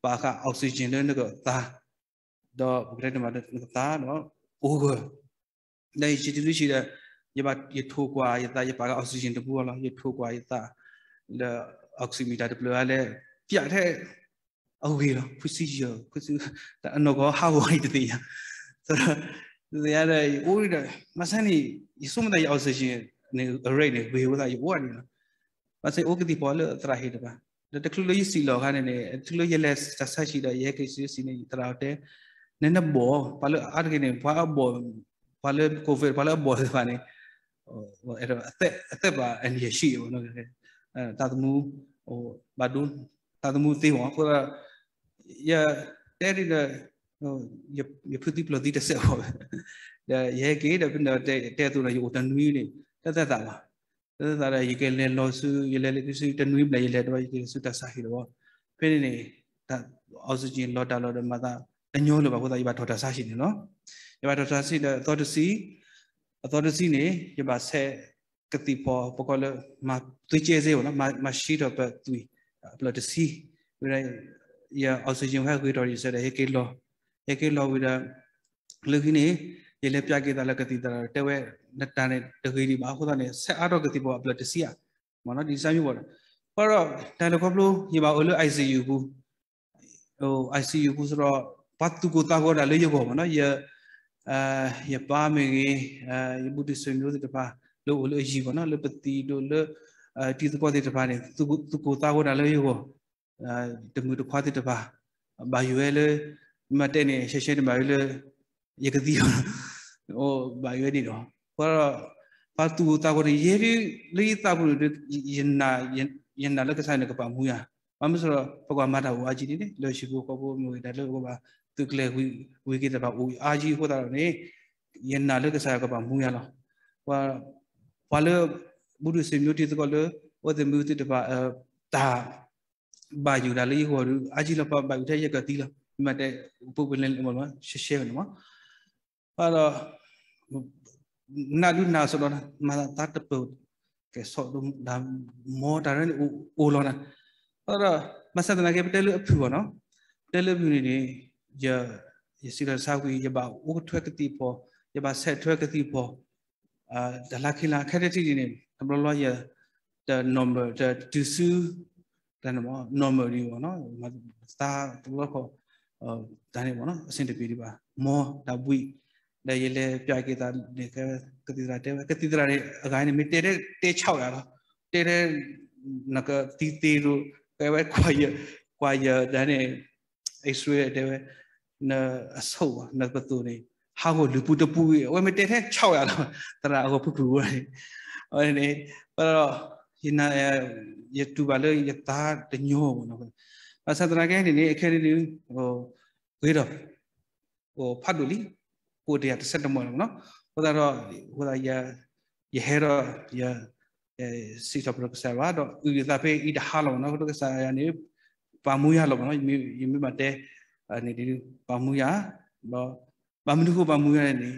ပါခအောက်ဆီဂျင်တဲ့နကသာတော့ဘုရားတမတဲ့သာတော့အိုးကလည်းရှိတူရှိတဲ့ရပါရထိုးกว่าရတာရပါကအောက်ဆီဂျင်တပူလာရထိုးกว่าရတာလာအောက်ဆီမီတာတပူလာလည်းပြတ်တဲ့အဝေးတော့ဖွစီရဖွစီအနောကဟာဝိုင်းတတိယဆိုတော့ဒီရတဲ့အိုးရမဆန်နီရစုံတဲ့အောက်ဆီဂျင်နေ array နေဝေဝလာရဝါနေမဆန်အိုးကတိပေါ်လို့တရာဟိတပါတကလူလေးစီလောခနဲ့နဲ့တကလူရလက်စဆရှိတဲ့ရဲကိစီစီနေတရာတဲ့နနဘောဘာလို့အားကနေဘာဘောဘာလို့ကိုဗစ်ဘာလို့ဘောဖာနေဟိုအဲ့တော့အသက်အသက်ပါအန္တရာယ်ရှိရပါတော့အဲတာသမူဟိုဘာဒူတာသမူသေးဘောခေါ်ရရတဲ့ဒီဟိုရရဖူတီပလဒီတဆက်ဟောရဲကေတဲ့ပြတော့တဲ့တဲ့သူနဲ့ဟိုတန်နူးနေတက်သက်တာပါဒါရရကလေလောစုရလေလေးစုတနွေးပလေရလေတော့ရစုတဆာဟီတော့ဖိနေနေဒါအောက်ဆီဂျင် လော်တာလော်တော့မသာတညိုးလိုပါကိုသာရပါဒေါက်တာဆာရှိနေနော်ရပါဒေါက်တာဆီတော့တစီအတော်တစီနေရပါဆက်ကတိပေါ်ပကောလမသွေးကျဲစေဘောနော်မရှိတော့ပတ်သွေးပလတစီဝိရရအောက်ဆီဂျင်ဟဲခွေတော်ရစတဲ့ဟေကေလောဟေကေလောဝိရလူခိနေရေလဲပြကေတာလကတိတာတဲဝဲနတန်တဲ့တခေဒီပါခုသားနဲ့ဆက်အားတော့ကတိပေါ်အပလတစီရမနော်ဒီဆိုင်မျိုးပေါ်ပါတော့တိုင်လကဘလိုရေပါအိုလို ICU ဘူးဟို ICU ဘူးဆိုတော့ဘတ်တူကိုတာကောတာလေးရပေါ်မနော်ရအာရပါမေကြီးအာရဘူးဒီဆွေမျိုးတွေတပါလို့အိုလိုအကြီးပေါ်နော်လပတိတို့လအာတီစကောတွေတပါနေသူသူကိုတာကောတာလေးရပေါ်အာတမှုတခွားတွေတပါဘာယူရဲလေမတဲ့နေရှေရှေတပါလေရကတိရောဟိုဘာရွေးနေတော့ဟောတော့ပါသူတာကိုရေးရေးလေးတာကိုယင်နာယင်နာလက်ကဆိုင်ကပါမူရဘာမဆိုတော့ပကွာမတာဝါကြီးနေလို့ရှိဖို့ကောဖို့မျိုးဒါလို့ဘာသူကလေးဝီဝီကတဲ့ပါဦးအာကြီးဟောတာတော့နေယင်နာလက်ကဆိုင်ကပါမူရလားဟောဘာလို့ဘုရုစေမျိုးတိတကလို့ဝတ်မျိုးတိတပါဒါဘာယူလာလေးဟောရအာကြီးလပဘာယူတဲ့ရက်ကတီးလားဒီမှာတဲ့ပုပ်ပလင်းလေးပေါ့နော်ရှေ့ရှေ့နော်အဲ့တော့နာလူနာဆိုတော့မာတာတပုတ်ကဲဆော့တော့ဒါမော်ဒါရန်အိုလောနာအဲ့တော့မဆန်တနာကပတဲလူအဖြူပါနော်တဲလူမြူနေနေရရစီရစာဝီရပါအိုထွက်ကတိပေါ်ရပါဆက်ထွက်ကတိပေါ်အာဒလာခိလာခက်တဲ့တီနေနံပါတ်လောရ the number the to su တဲ့ number ဒီပေါ့နော်စတာဘလော့ခေါ်ဒါနေပေါ့နော်အဆင့်တပြေးဒီပါမောဒါဝီလေရလေပြိုက်ကေတာနေကကတိဒရာတဲ့ကတိဒရာရဲ့အကိုင်းနေမတဲတဲ့တဲ6ရတာတဲတဲ့နကတီတီရကဲဝဲခွာရခွာရတဲ့နေ X-ray တဲ့ဝဲနအဆောပါနကတူနေဟာကိုလူပူတပူဝဲမတဲတဲ့6ရတာတရာကိုဖူဖူဝဲဟိုနေပတော့ယနာယတူပါလေယတာတညောဘောနော်အဆန္ဒရာကဲနေနေအခဲလေးဟိုဝေးတော့ဟိုဖတ်လို့လीကိုတရား17မွန်းနော်ဟိုတော့ဟိုတော့ယယဟေရယစီတပရကဆာဝါတော့ဥရသဖေဤတဟလုံးနော်ဟိုတော့ကဆာရနေပါမူရလောက်နော်ယမိမတဲနေဒီပါမူရတော့ဘာမနုကိုပါမူရနေ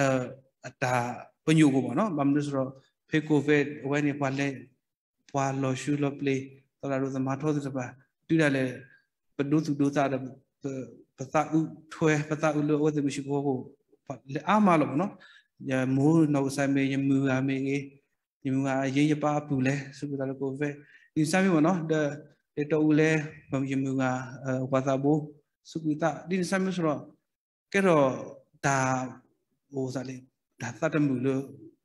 အအတာပညုကိုပေါ့နော်ဘာမနုဆိုတော့ဖေကိုဗစ်ဝဲနေပါလဲပွာလော်ရှူလော်ပလေတော်လာတို့သမာထောသတပါတွေ့ရလဲပဒုစုဒုစာတသဥထွဲပသဥလို့ဝတ်သမီရှိဖို့ကိုအာမလို့ပေါ့နော်မိုးနောက်ဆိုင်မေယမူဟာမေယမူဟာရေးရပါပူလဲဆိုပြီးတော့ကိုဗစ်ဒီဆိုင်မေပေါ့နော်ဒါတောဦးလဲဘယမူဟာဝါသဘူစုပိတာဒီဆိုင်မေဆိုတော့ကဲတော့ဒါဟိုစားလေဒါသတ်တမှုလို့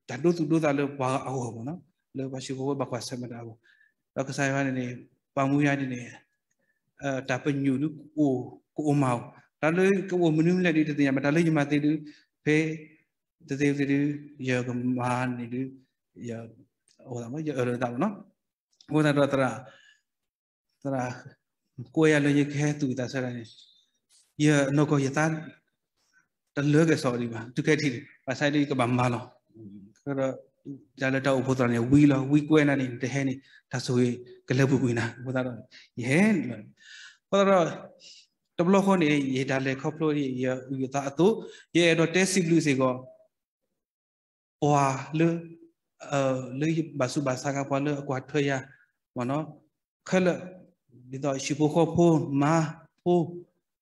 ဒါတို့သူတို့သားလို့ဘာအဟောပေါ့နော်လောဘရှိဖို့ဘာကွာဆက်မတာဘူးတော့ကဆိုင်ရနေပမှုရနေအဲတပညူနုအိုကိုအမောဒါလေးကိုမနုလက်ဒီတသိရမဒါလေးညီမသိလူဖေးတသိလူယောဂမာနီလူယောဟိုဒါမယောရဒါမနော်ဟိုဒါတော့တရာတရာကိုရလည်းရခဲသူဒါဆိုရင်ယနကိုယတန်တလွယ်ကစော်ဒီမှာသူကဲထိပါဆိုင်ဒီကဘာမာလောခရဂျာလတောဘုဒ္ဓရနေဝီလောဝီကွဲနာနေတဟဲနေဒါဆိုရင်ကလပ်ဘူးကွေးနာဘုဒ္ဓတော့ယဟဲဘုဒ္ဓတော့တဘလခေါနေရေဒါလေခေါပလိုရေရသာအတူရေတော့တက်စီဘလူးစီကောဝါလေအဲလေဘဆုဘာစာကပွာလေအကွာထွေရမနောခလဒီတော့ရှိဖို့ခေါဖို့မာဖို့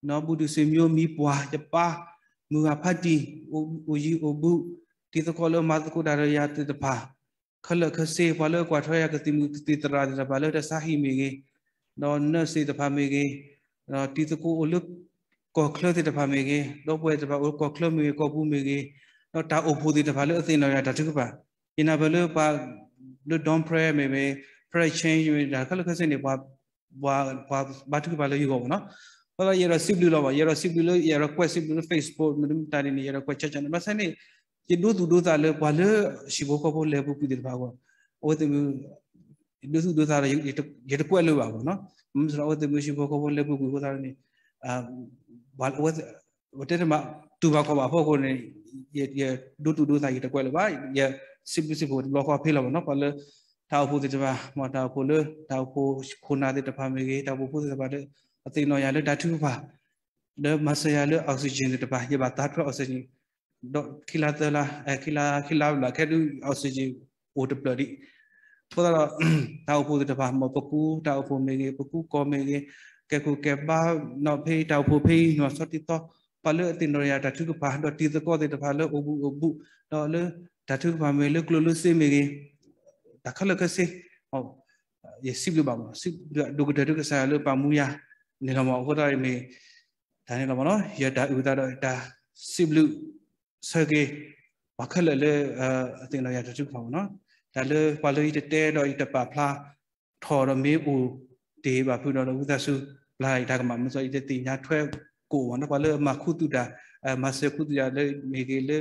နော်ဘူးသူစမျိုးမီပွားတပါမူဟာဖတ်တီဦးကြီးဦးဘူးဒီသခေါ်လို့မာသကုဒါရရတပါခလခစေပွာလေအကွာထွေရကတိမူတိတရာတပါလေတဆာဟီမီကေနော်နစေတပါမီကေတီစကူအလုကောကလတဲ့တဖာမေကေတော့ပွဲတဖာကောကလမေကောပူမေကေတော့တာအိုဖူတဲ့တဖာလို့အစင်တော်ရဒါတခုပါယနာဘလို့ပါလို့ don't pray မေမေ pray change ရဒါခလခစင်နေပါဘာဘာဘာတခုပါလို့ယူကောနော်ဘာလို့ရရစစ်လူလောပါရရစစ်လူလို့ရရ quest စစ်လူ Facebook မင်းတာနေရရ quest ချက်ချန်မဆိုင်နေကျဒုသူဒုသာလေဘာလေရှိဘောကဘောလေပူပီတဲ့ဘာကောအိုတမီဒုသူဒုသာရရတကွက်လို့ပါကောနော် msra wate mushi boko bo lebu gu ta ni a bal wate wate ma tu ba ko ba pho ko ne ye ye do tu do ta yi ta kwel ba ye sip sip bo lo ko phe la ba no pal ta pho de ba ma ta pho le ta pho khu na de ta pha me ge ta pho pho de ba de a te no ya le da tu ba de ma sa ya le oxygen de ta ba ye ba ta tro oxygen do khila ta la khila khila la khe du oxygen o de bloody ပိုတော့တောက်ဖို့တပါမပကူတောက်ဖို့မေကြီးပကူကောမေကြီးကဲကူကဲပါနော်ဖေးတောက်ဖို့ဖေးနော်စတိတော့ပလအတင်ရတာသူကပါတော့တီတကောတဲ့တပါလို့အဘူးအဘူးတော့လေဓာတုပါမေလကလလစေမေကြီးတခလကစေဟောရစီဘလပါမစီဒုကဒုကဆာလပါမူယာနေလမဟုတ်တယ်မေဒါနေလမနော်ရတာဥဒါတော့ဒါစီဘလဆကေဘခလလေအတင်ရတာသူကပါမနော်ဒါလေပါလို့ဒီတဲတော့ဒီတပဖလားထော်ရမေးဦးဒေဘာဖုတော်ဥသစုလာဒီကမှာမစောဒီတိညာထွဲကိုဝန်တော့ပါလို့မခုတူတာအမစခုတူရလေမေကေလေ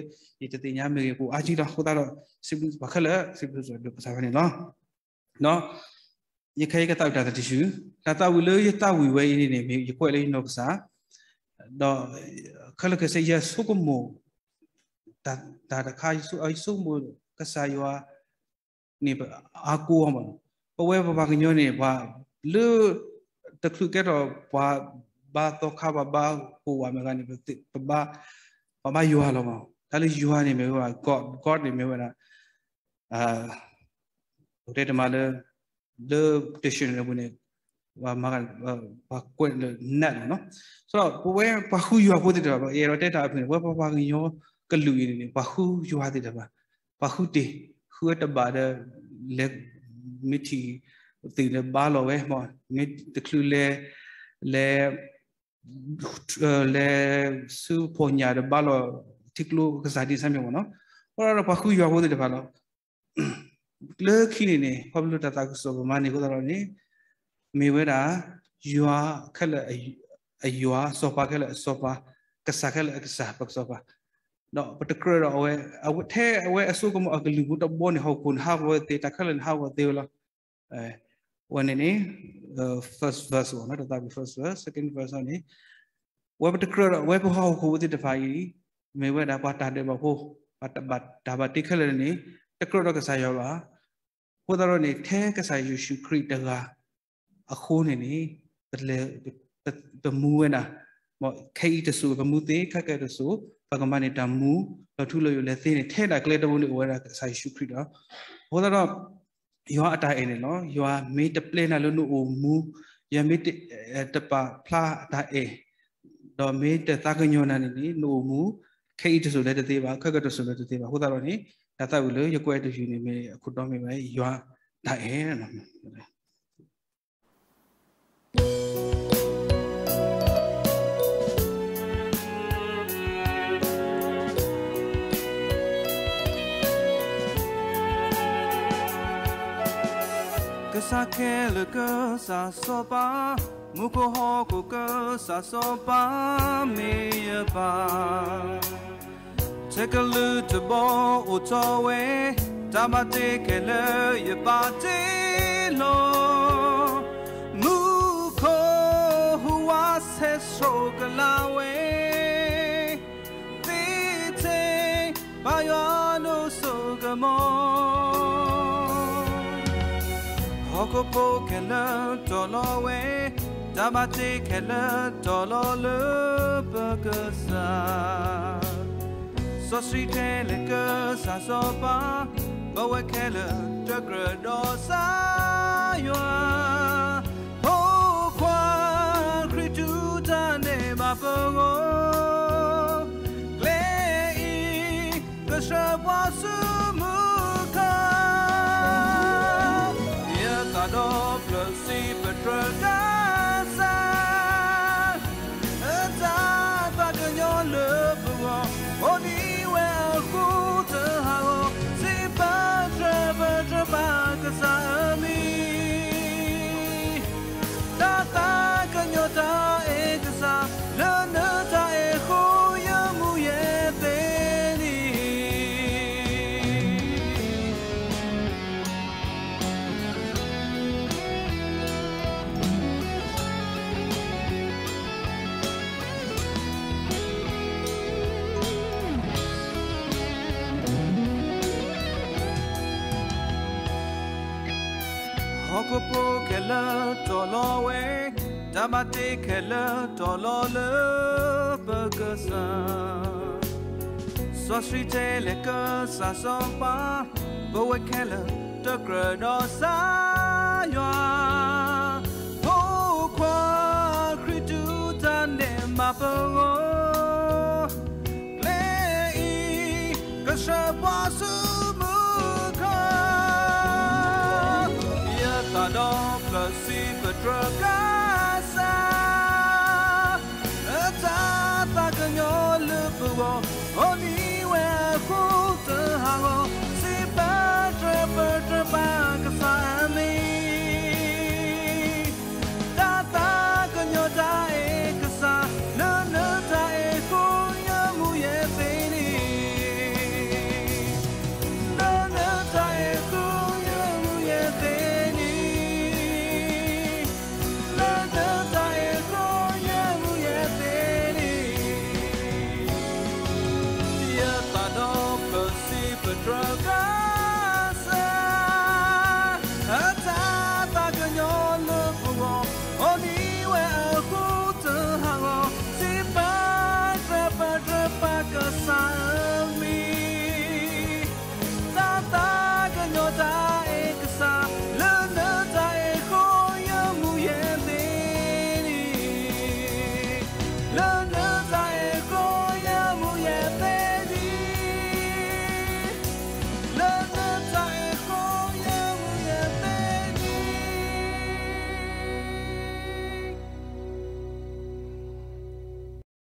ဒီတိညာမေကေကိုအကြီးတော့ဟိုတော့စိဘူးဘခလစိဘူးဆိုတော့ပစာနေနော်နော်ယခဲကတောက်တာတရှူတတဝီလေတဝီဝဲနေနေမြေခွဲလေးနော်ပစာတော့ခလကစေရဆုကမို့တာတာခါဆုအဆုမို့ကဆာယောနေအာကိုအောင်ပါပဝဲပပကညောနေဘာလူတခုကဲတော့ဘာဘာတော့ခါဘာဘာဟိုဝါမကနေပဘာပမယူဟာလောမဒါလေးယူဟာနေမျိုးက God God နေမျိုးကအာဟိုတဲ့တမလဲ the dictionary ဝင်နေဘာမကဘာကွက်နတ်နော်ဆိုတော့ပဝဲဘာခုယူဟာပို့တဲ့တာဘာရေတော့တက်တာအဖြစ်ဝဲပပကညောကလူရင်းနေဘာခုယူဟာတဲ့တာဘာဘာခုတေးခွတ်တဘာတဲ့လက်မီတီတီလေဘာလောဝဲမောမီတကလူလေလေလေစူပေါ်ညာတဲ့ဘာလောတိကလူကစားဒီဆမ်းမြောနော်ဘာရပခုရွာဖို့တဲ့ဘာလောလေခိနေနေဘာလို့တတကုဆိုဗမာနေကိုတော့နေမေဝဲတာရွာခက်လက်အရွာစောပါခက်လက်စောပါကစားခက်လက်ကစားပတ်စောပါနော်ပတကရအဝဲအဝထဲအဝဲအဆုကမအကလူဘူးတဘောနေဟောက်ကွန်ဟာဝဲတေတခလန်ဟာဝတေလာအဲဝန်နေ first verse ဘောနော်တတာ first verse second verse နေဝဲပတကရအဝဲဘဟောက်ကိုတေတဖာကြီးမေဝဲဒါပါတာတဲ့ဘဟိုပတ်တပတ်ဒါပါတိခလန်နေတကရတော့ကစားရောလာဟိုတော့နေထဲကစားယေရှုခရစ်တကအခုနေနေတလေတမူဝဲနာမခဲဤတဆူဘမူသေးခက်ခဲတဆူပကမ္ဘာနေတာမူလောထုလို့ရလဲသိနေထဲတာကလေးတဘုံတွေဝဲတာဆိုင်ရှုခရတာဘောတော့ယောအတိုင်အင်းနေနော်ယောမေတပလနာလို့နို့အိုမူယမေတတပဖလာတာအေတော့မေတသကညောနာနေနီနို့မူခိတ်တဆိုလဲတသေးပါခက်ကတဆိုလဲတသေးပါဟိုတော့နိဒါသက်ဘူးလို့ရကွဲတူယူနေမေအခုတော့မေပဲယောတိုင်အင်းနော် que ça qu'elle que ça soit pas mukoho ko que ça soit pas meilleur pas Take a look to bo o towe tamate kele ye pate lo muko huwa se sogalawe Tite bayano mo. Rokopo kele tolowe Tabate kele tololu pekesa Sosri kele ke sasopa Bawe kele tegradosa yoa away damate kele tolole pagasa so sri tele ka sa so pa bo we kele to grano sa ya ho kwa kritu tan ne ma bo see the drug